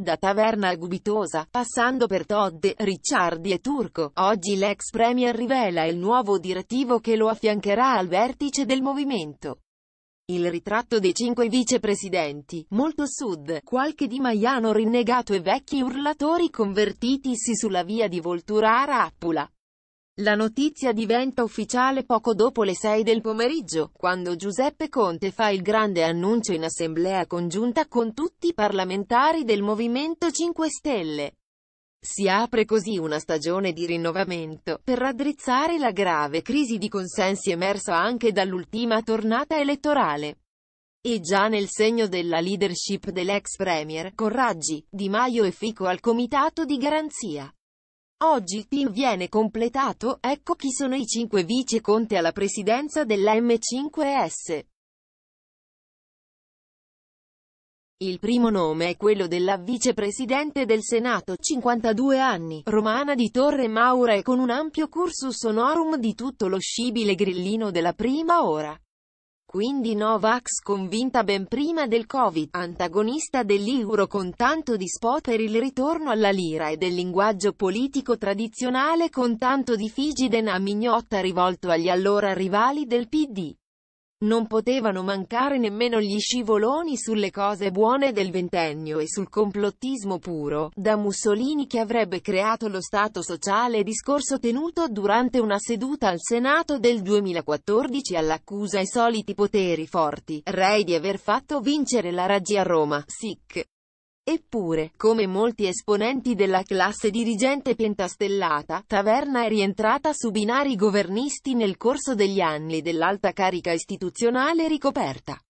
Da Taverna Gubitosa, passando per Todd, Ricciardi e Turco, oggi l'ex premier rivela il nuovo direttivo che lo affiancherà al vertice del movimento. Il ritratto dei cinque vicepresidenti, molto sud, qualche di Maiano rinnegato e vecchi urlatori convertitisi sulla via di Volturara Appula. La notizia diventa ufficiale poco dopo le 6 del pomeriggio, quando Giuseppe Conte fa il grande annuncio in assemblea congiunta con tutti i parlamentari del Movimento 5 Stelle. Si apre così una stagione di rinnovamento, per raddrizzare la grave crisi di consensi emersa anche dall'ultima tornata elettorale. E già nel segno della leadership dell'ex premier, con Raggi, Di Maio e Fico al comitato di garanzia. Oggi il team viene completato, ecco chi sono i 5 vice Conte alla presidenza della M5S. Il primo nome è quello della vicepresidente del Senato, 52 anni, romana di Torre Maura e con un ampio cursus honorum di tutto lo scibile grillino della prima ora. Quindi Novax convinta ben prima del Covid, antagonista dell'euro con tanto di spot per il ritorno alla lira e del linguaggio politico tradizionale con tanto di figide na mignotta rivolto agli allora rivali del PD. Non potevano mancare nemmeno gli scivoloni sulle cose buone del ventennio e sul complottismo puro, da Mussolini che avrebbe creato lo Stato sociale discorso tenuto durante una seduta al Senato del 2014 all'accusa ai soliti poteri forti, rei di aver fatto vincere la raggi a Roma, sic. Eppure, come molti esponenti della classe dirigente pentastellata, Taverna è rientrata su binari governisti nel corso degli anni dell'alta carica istituzionale ricoperta.